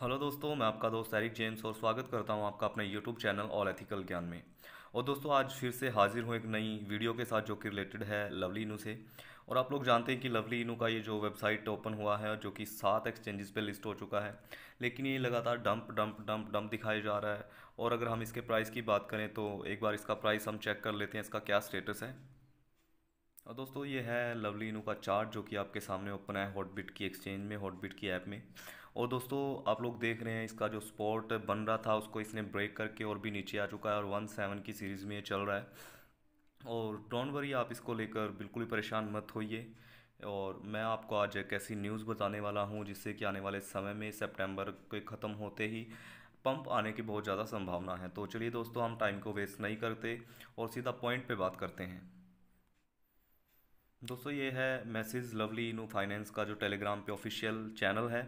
Hello दोस्तों मैं आपका दोस्त एरिक जेम्स और स्वागत करता हूं आपका अपने यूट्यूब चैनल ऑल एथिकल ज्ञान में और दोस्तों आज फिर से हाजिर हूं एक नई वीडियो के साथ जो कि रिलेटेड है लवली इनू से और आप लोग जानते हैं कि लवली इनू का ये जो वेबसाइट ओपन हुआ है जो कि सात एक्सचेंजेस पे लिस्ट हो चुका है लेकिन ये लगातार डंप डंप डंप डंप दिखाया जा रहा है और अगर हम इसके प्राइस की बात करें तो एक बार इसका प्राइस हम चेक कर लेते हैं इसका क्या स्टेटस है और दोस्तों ये है लवली इनू का चार्ट जो कि आपके सामने ओपन है हॉटबिट की एक्सचेंज में हॉटबिट की ऐप में और दोस्तों आप लोग देख रहे हैं इसका जो स्पॉट बन रहा था उसको इसने ब्रेक करके और भी नीचे आ चुका है और वन सेवन की सीरीज़ में ये चल रहा है और डोंट वरी आप इसको लेकर बिल्कुल ही परेशान मत होइए और मैं आपको आज एक ऐसी न्यूज़ बताने वाला हूँ जिससे कि आने वाले समय में सेप्टेम्बर के ख़त्म होते ही पंप आने की बहुत ज़्यादा संभावना है तो चलिए दोस्तों हम टाइम को वेस्ट नहीं करते और सीधा पॉइंट पे बात करते हैं दोस्तों ये है मैसेज लवली इनू फाइनेंस का जो टेलीग्राम पे ऑफिशियल चैनल है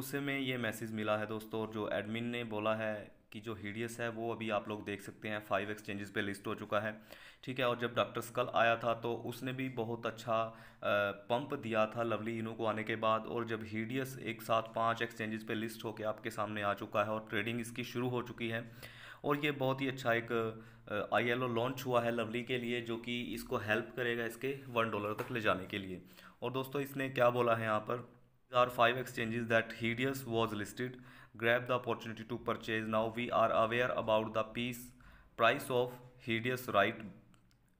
समय ये मैसेज मिला है दोस्तों और जो एडमिन ने बोला है कि जो हीडियस है वो अभी आप लोग देख सकते हैं फाइव एक्सचेंजेस पे लिस्ट हो चुका है ठीक है और जब डॉक्टर स्कल आया था तो उसने भी बहुत अच्छा पंप दिया था लवली इनो को आने के बाद और जब हीडियस एक साथ पांच एक्सचेंजेस पे लिस्ट होकर आपके सामने आ चुका है और ट्रेडिंग इसकी शुरू हो चुकी है और ये बहुत ही अच्छा एक आई एल लॉन्च हुआ है लवली के लिए जो कि इसको हेल्प करेगा इसके वन डॉलर तक ले जाने के लिए और दोस्तों इसने क्या बोला है यहाँ पर There are five exchanges that Hedius was listed. Grab the opportunity to purchase now. We are aware about the piece price of Hedius right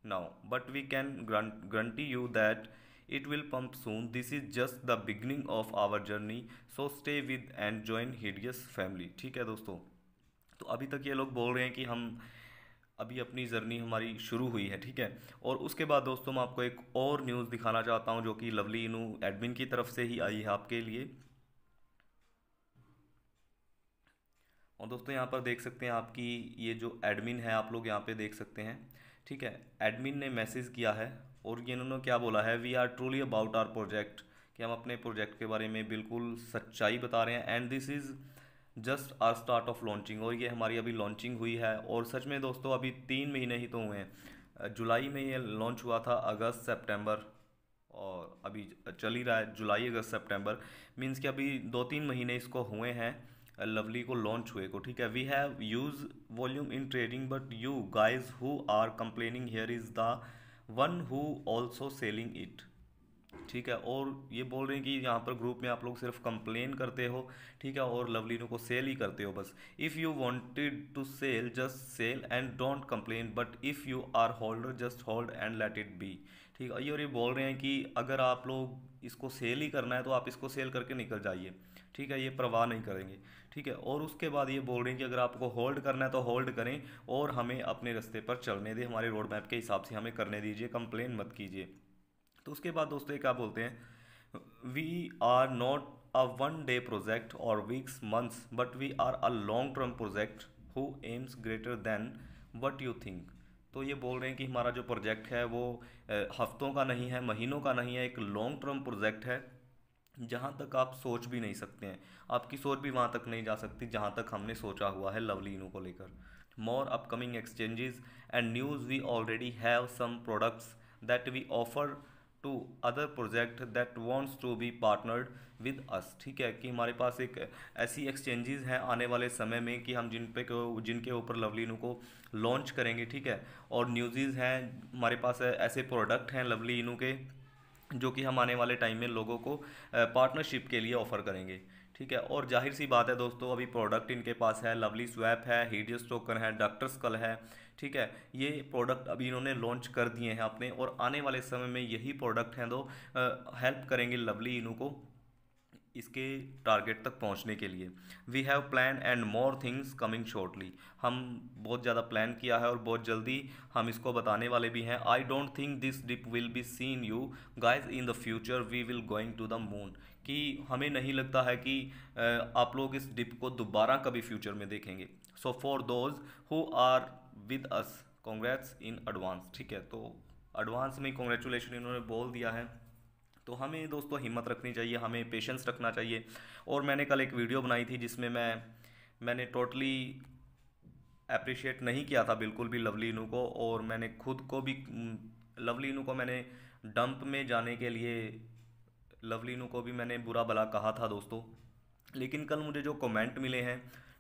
now, but we can guarantee you that it will pump soon. This is just the beginning of our journey. So stay with and join Hedius family. ठीक है दोस्तों तो अभी तक ये लोग बोल रहे हैं कि हम अभी अपनी जर्नी हमारी शुरू हुई है ठीक है और उसके बाद दोस्तों मैं आपको एक और न्यूज़ दिखाना चाहता हूँ जो कि लवली इनू एडमिन की तरफ से ही आई है आपके लिए और दोस्तों यहाँ पर देख सकते हैं आपकी ये जो एडमिन है आप लोग यहाँ पे देख सकते हैं ठीक है एडमिन ने मैसेज किया है और ये इन्होंने क्या बोला है we are truly about our project कि हम अपने प्रोजेक्ट के बारे में बिल्कुल सच्चाई बता रहे हैं and this is just our start of launching और ये हमारी अभी लॉन्चिंग हुई है और सच में दोस्तों अभी तीन महीने ही तो हुए हैं जुलाई में ये लॉन्च हुआ था अगस्त सेप्टेम्बर और अभी चल ही रहा है जुलाई अगस्त सेप्टेम्बर मीन्स कि अभी दो तीन महीने इसको हुए हैं लवली को लॉन्च हुए को ठीक है we have use volume in trading but you guys who are complaining here is the one who also selling it ठीक है और ये बोल रहे हैं कि यहाँ पर ग्रुप में आप लोग सिर्फ कंप्लेन करते हो ठीक है और लवलीनों को सेल ही करते हो बस if you wanted to sell just sell and don't complain but if you are holder just hold and let it be ठीक है और ये बोल रहे हैं कि अगर आप लोग इसको सेल ही करना है तो आप इसको सेल करके निकल जाइए ठीक है ये परवाह नहीं करेंगे ठीक है और उसके बाद ये बोल रहे हैं कि अगर आपको होल्ड करना है तो होल्ड करें और हमें अपने रास्ते पर चलने दें हमारे रोड मैप के हिसाब से हमें करने दीजिए कंप्लेन मत कीजिए तो उसके बाद दोस्तों क्या बोलते हैं we are not a one day project और weeks months but we are a long term project who aims greater than what you think तो ये बोल रहे हैं कि हमारा जो प्रोजेक्ट है वो हफ्तों का नहीं है महीनों का नहीं है एक लॉन्ग टर्म प्रोजेक्ट है जहाँ तक आप सोच भी नहीं सकते हैं आपकी सोच भी वहाँ तक नहीं जा सकती जहाँ तक हमने सोचा हुआ है लवली इनू को लेकर more upcoming exchanges and news we already have some products that we offer to other project that wants to be partnered with us ठीक है कि हमारे पास एक ऐसी एक्सचेंजेस हैं आने वाले समय में कि हम जिन पे जिनके ऊपर लवलीनू को लॉन्च करेंगे ठीक है और न्यूज़ हैं हमारे पास ऐसे प्रोडक्ट हैं लवली इनू के जो कि हम आने वाले टाइम में लोगों को पार्टनरशिप के लिए ऑफ़र करेंगे ठीक है और जाहिर सी बात है दोस्तों अभी प्रोडक्ट इनके पास है लवली स्वैप है हीडियस टोकन है डॉक्टर्स कल है ठीक है ये प्रोडक्ट अभी इन्होंने लॉन्च कर दिए हैं अपने और आने वाले समय में यही प्रोडक्ट हैं तो हेल्प करेंगे लवली इनू को इसके टारगेट तक पहुंचने के लिए we have plan and more things coming shortly हम बहुत ज़्यादा प्लान किया है और बहुत जल्दी हम इसको बताने वाले भी हैं I don't think this dip will be seen you guys in the future we will going to the moon कि हमें नहीं लगता है कि आप लोग इस डिप को दोबारा कभी फ्यूचर में देखेंगे so for those who are with us congrats in advance ठीक है तो एडवांस में कॉन्ग्रेचुलेशन इन्होंने बोल दिया है तो हमें दोस्तों हिम्मत रखनी चाहिए हमें पेशेंस रखना चाहिए और मैंने कल एक वीडियो बनाई थी जिसमें मैं मैंने टोटली अप्रिशिएट नहीं किया था बिल्कुल भी लवली इनू को और मैंने खुद को भी लवली इनू को मैंने डंप में जाने के लिए लवली इनू को भी मैंने बुरा भला कहा था दोस्तों लेकिन कल मुझे जो कमेंट मिले हैं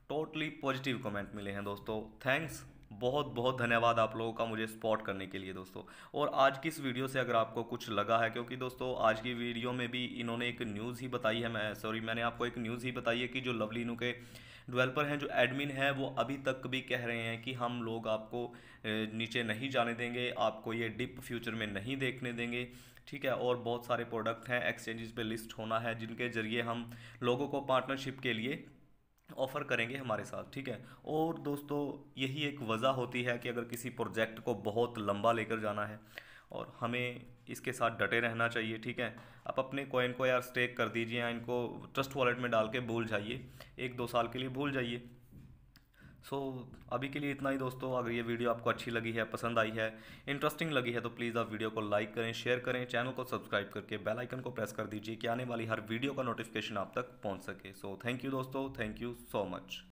टोटली पॉजिटिव कमेंट मिले हैं दोस्तों थैंक्स बहुत बहुत धन्यवाद आप लोगों का मुझे सपोर्ट करने के लिए दोस्तों और आज की इस वीडियो से अगर आपको कुछ लगा है क्योंकि दोस्तों आज की वीडियो में भी इन्होंने एक न्यूज़ ही बताई है मैं सॉरी मैंने आपको एक न्यूज़ ही बताई है कि जो लवलीनू के डेवलपर हैं जो एडमिन हैं वो अभी तक भी कह रहे हैं कि हम लोग आपको नीचे नहीं जाने देंगे आपको ये डिप फ्यूचर में नहीं देखने देंगे ठीक है और बहुत सारे प्रोडक्ट हैं एक्सचेंजेस पे लिस्ट होना है जिनके ज़रिए हम लोगों को पार्टनरशिप के लिए ऑफ़र करेंगे हमारे साथ ठीक है और दोस्तों यही एक वजह होती है कि अगर किसी प्रोजेक्ट को बहुत लंबा लेकर जाना है और हमें इसके साथ डटे रहना चाहिए ठीक है आप अपने कॉइन को यार स्टेक कर दीजिए या इनको ट्रस्ट वॉलेट में डाल के भूल जाइए एक दो साल के लिए भूल जाइए सो so, अभी के लिए इतना ही दोस्तों अगर ये वीडियो आपको अच्छी लगी है पसंद आई है इंटरेस्टिंग लगी है तो प्लीज़ आप वीडियो को लाइक करें शेयर करें चैनल को सब्सक्राइब करके बेल आइकन को प्रेस कर दीजिए कि आने वाली हर वीडियो का नोटिफिकेशन आप तक पहुंच सके सो थैंक यू दोस्तों थैंक यू सो मच